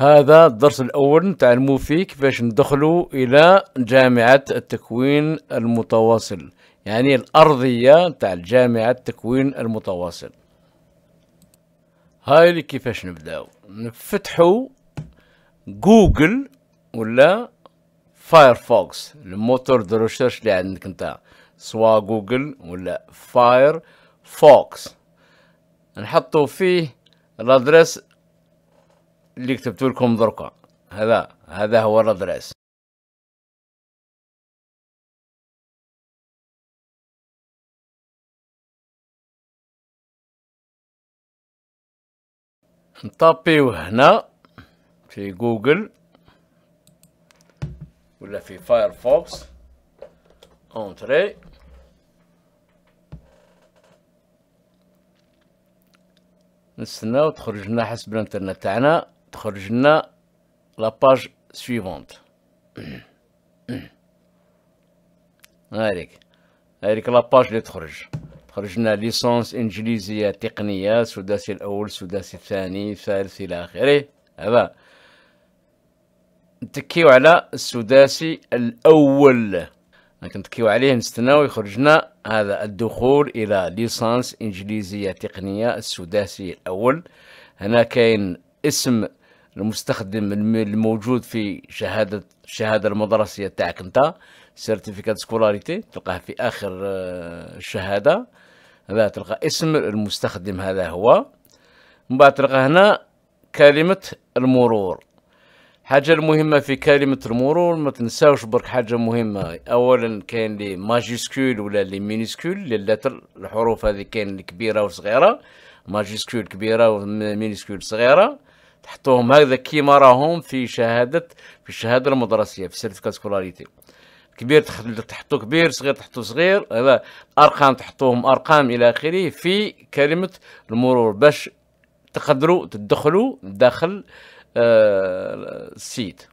هذا الدرس الأول نتعلمو فيه كيفاش ندخلوا إلى جامعة التكوين المتواصل يعني الأرضية تاع جامعة التكوين المتواصل هاي اللي كيفاش نبداو نفتحو جوجل ولا فايرفوكس الموتور دو ريسيرش اللي عندك انت سوا جوجل ولا فايرفوكس نحطو فيه الادرس اللي كتبت لكم دركا هذا هذا هو الادريس نطابيو هنا في جوجل ولا في فايرفوكس اونتري نستناو تخرج لنا حسب الانترنت تاعنا تخرج لنا لاباج سويفونت هاديك لا لاباج اللي تخرج تخرج لنا ليسونس انجليزيه تقنيه سداسي الاول سداسي الثاني الثالث الى اخره هذا نتكيو على السداسي الاول نتكيو عليه نستناو يخرجنا هذا الدخول الى ليسانس انجليزيه تقنيه السداسي الاول هنا كاين اسم المستخدم الموجود في شهاده الشهاده المدرسيه تاعك انت سيرتيفيكات سكولاريتي تلقاه في اخر الشهاده آه، هذا تلقى اسم المستخدم هذا هو من بعد تلقى هنا كلمه المرور حاجة المهمة في كلمة المرور ما تنساوش برك حاجة مهمة أولا كاين لي ماجيسكول ولا لي مينيسكول لي اللتر الحروف هذه كاين الكبيرة وصغيرة ماجيسكول كبيرة ومينيسكول صغيرة تحطوهم هكذا كيما راهم في شهاده في الشهاده المدرسيه في سيرتيفيكات سكولاريتي كبير تحطو كبير صغير تحطو صغير هذا ارقام تحطوهم ارقام الى اخره في كلمه المرور باش تقدروا تدخلوا داخل آه السيت